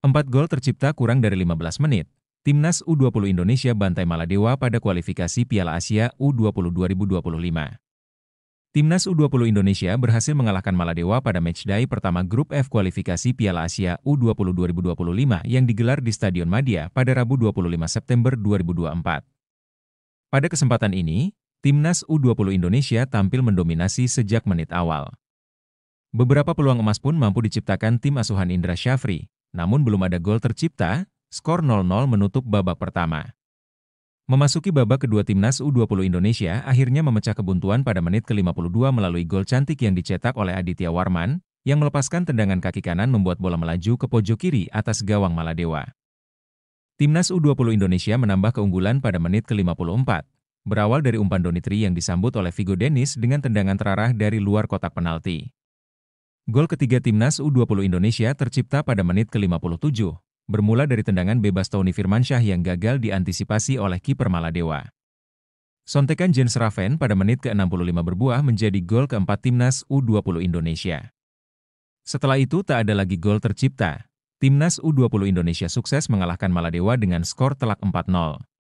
4 gol tercipta kurang dari 15 menit. Timnas U20 Indonesia bantai Maladewa pada kualifikasi Piala Asia U20 2025. Timnas U20 Indonesia berhasil mengalahkan Maladewa pada matchday pertama grup F kualifikasi Piala Asia U20 2025 yang digelar di Stadion Madia pada Rabu 25 September 2024. Pada kesempatan ini, Timnas U20 Indonesia tampil mendominasi sejak menit awal. Beberapa peluang emas pun mampu diciptakan tim asuhan Indra Syafri, namun belum ada gol tercipta, skor 0-0 menutup babak pertama. Memasuki babak kedua timnas U20 Indonesia akhirnya memecah kebuntuan pada menit ke-52 melalui gol cantik yang dicetak oleh Aditya Warman, yang melepaskan tendangan kaki kanan membuat bola melaju ke pojok kiri atas gawang Maladewa. Timnas U20 Indonesia menambah keunggulan pada menit ke-54, berawal dari umpan Donitri yang disambut oleh Vigo Denis dengan tendangan terarah dari luar kotak penalti. Gol ketiga timnas U20 Indonesia tercipta pada menit ke-57, bermula dari tendangan bebas Tony Firmansyah yang gagal diantisipasi oleh kiper Maladewa. Sontekan Jens Raven pada menit ke-65 berbuah menjadi gol keempat timnas U20 Indonesia. Setelah itu tak ada lagi gol tercipta. Timnas U20 Indonesia sukses mengalahkan Maladewa dengan skor telak 4-0.